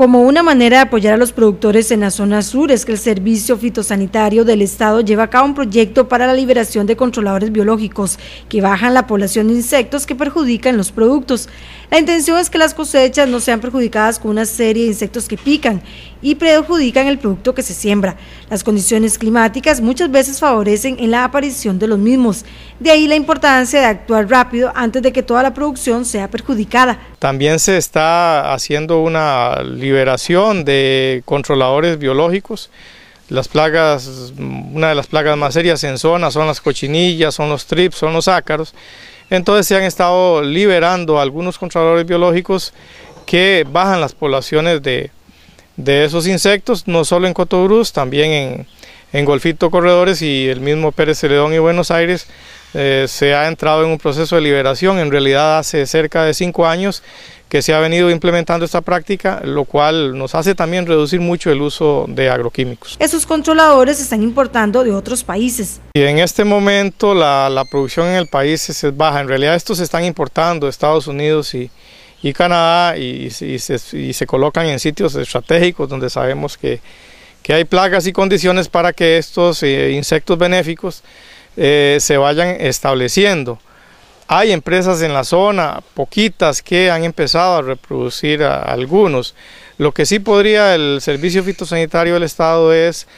Como una manera de apoyar a los productores en la zona sur es que el Servicio Fitosanitario del Estado lleva a cabo un proyecto para la liberación de controladores biológicos que bajan la población de insectos que perjudican los productos. La intención es que las cosechas no sean perjudicadas con una serie de insectos que pican y perjudican el producto que se siembra. Las condiciones climáticas muchas veces favorecen en la aparición de los mismos. De ahí la importancia de actuar rápido antes de que toda la producción sea perjudicada. También se está haciendo una liberación de controladores biológicos. Las plagas, una de las plagas más serias en zonas son las cochinillas, son los trips, son los ácaros. Entonces se han estado liberando algunos controladores biológicos que bajan las poblaciones de, de esos insectos, no solo en Cotobruz, también en, Golfito Corredores y el mismo Pérez Celedón y Buenos Aires eh, se ha entrado en un proceso de liberación. En realidad hace cerca de cinco años que se ha venido implementando esta práctica, lo cual nos hace también reducir mucho el uso de agroquímicos. Esos controladores se están importando de otros países. Y en este momento la, producción en el país se es baja. En realidad estos se están importando de Estados Unidos y, y Canadá y, se, colocan en sitios estratégicos donde sabemos que, hay plagas y condiciones para que estos eh, insectos benéficos eh, se vayan estableciendo. Hay empresas en la zona, poquitas, que han empezado a reproducir algunos. Lo que sí podría el Servicio Fitosanitario del Estado es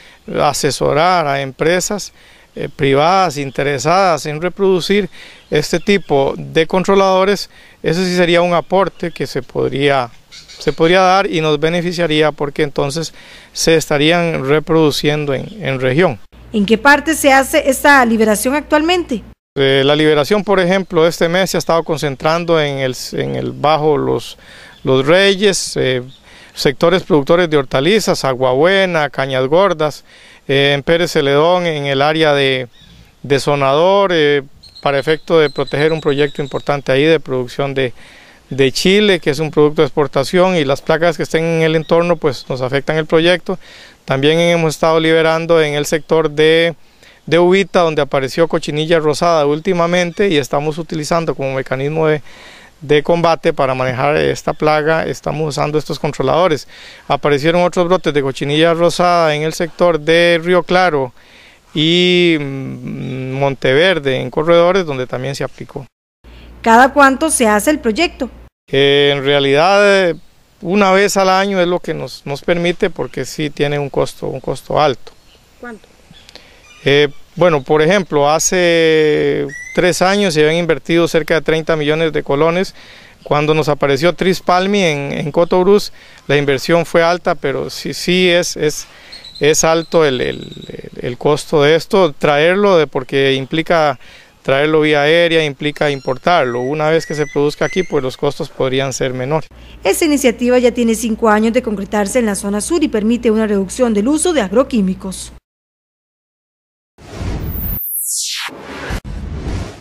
asesorar a empresas eh, privadas, interesadas en reproducir este tipo de controladores, ese sí sería un aporte que se podría, se podría dar y nos beneficiaría porque entonces se estarían reproduciendo en, región. ¿En qué parte se hace esta liberación actualmente? Eh, la liberación, por ejemplo, este mes se ha estado concentrando en el, Bajo Los, los Reyes, eh, sectores productores de hortalizas, Aguabuena, Cañas Gordas, eh, en Pérez Celedón, en el área de, de Sonador, eh, para efecto de proteger un proyecto importante ahí de producción de, de chile, que es un producto de exportación, y las placas que estén en el entorno pues nos afectan el proyecto. También hemos estado liberando en el sector de, de Ubita, donde apareció cochinilla rosada últimamente, y estamos utilizando como mecanismo de de combate para manejar esta plaga estamos usando estos controladores. Aparecieron otros brotes de cochinilla rosada en el sector de Río Claro y mm, Monteverde en corredores donde también se aplicó. ¿Cada cuánto se hace el proyecto? en realidad una vez al año es lo que nos, permite porque sí tiene un costo, un costo alto. ¿Cuánto? Eh, bueno, por ejemplo, hace tres años se habían invertido cerca de 30 millones de colones. Cuando nos apareció Tris Palmi en, en Cotobruz, la inversión fue alta, pero sí, sí es, es, es alto el, costo de esto, traerlo, de, porque implica traerlo vía aérea, implica importarlo. Una vez que se produzca aquí, pues los costos podrían ser menores. Esta iniciativa ya tiene cinco años de concretarse en la zona sur y permite una reducción del uso de agroquímicos.